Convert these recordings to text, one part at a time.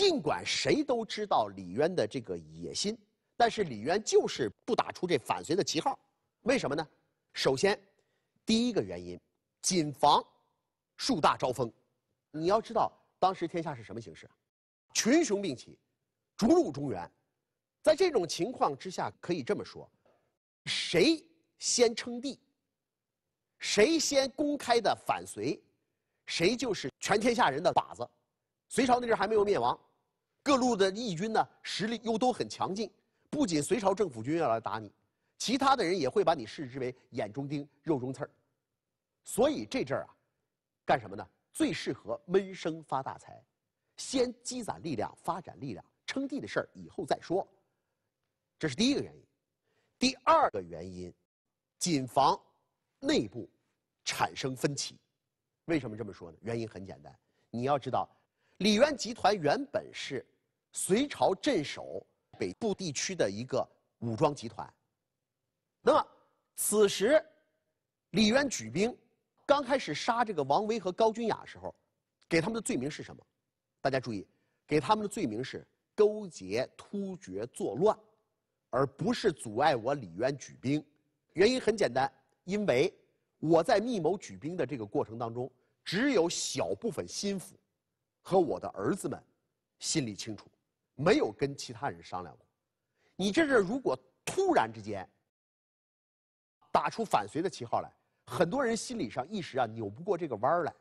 尽管谁都知道李渊的这个野心，但是李渊就是不打出这反隋的旗号，为什么呢？首先，第一个原因，谨防树大招风。你要知道当时天下是什么形势，群雄并起，逐鹿中原。在这种情况之下，可以这么说，谁先称帝，谁先公开的反隋，谁就是全天下人的靶子。隋朝那阵还没有灭亡。各路的义军呢，实力又都很强劲，不仅隋朝政府军要来打你，其他的人也会把你视之为眼中钉、肉中刺儿。所以这阵儿啊，干什么呢？最适合闷声发大财，先积攒力量、发展力量，称帝的事儿以后再说。这是第一个原因。第二个原因，谨防内部产生分歧。为什么这么说呢？原因很简单，你要知道，李渊集团原本是。隋朝镇守北部地区的一个武装集团。那么，此时李渊举兵，刚开始杀这个王威和高君雅的时候，给他们的罪名是什么？大家注意，给他们的罪名是勾结突厥作乱，而不是阻碍我李渊举兵。原因很简单，因为我在密谋举兵的这个过程当中，只有小部分心腹和我的儿子们心里清楚。没有跟其他人商量过，你这是如果突然之间打出反隋的旗号来，很多人心理上一时啊扭不过这个弯儿来，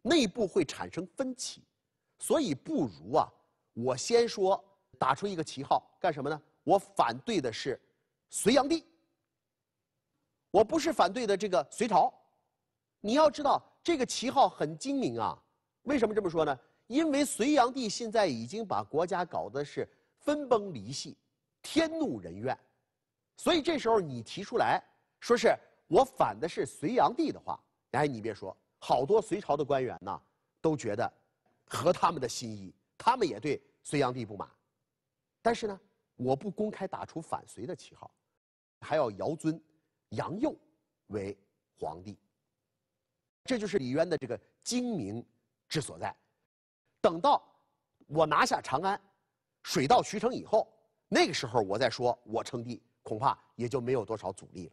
内部会产生分歧，所以不如啊，我先说打出一个旗号干什么呢？我反对的是隋炀帝，我不是反对的这个隋朝，你要知道这个旗号很精明啊。为什么这么说呢？因为隋炀帝现在已经把国家搞得是分崩离析，天怒人怨，所以这时候你提出来，说是我反的是隋炀帝的话，哎，你别说，好多隋朝的官员呢都觉得合他们的心意，他们也对隋炀帝不满，但是呢，我不公开打出反隋的旗号，还要遥尊杨佑为皇帝，这就是李渊的这个精明。之所在，等到我拿下长安，水到渠成以后，那个时候我再说我称帝，恐怕也就没有多少阻力了。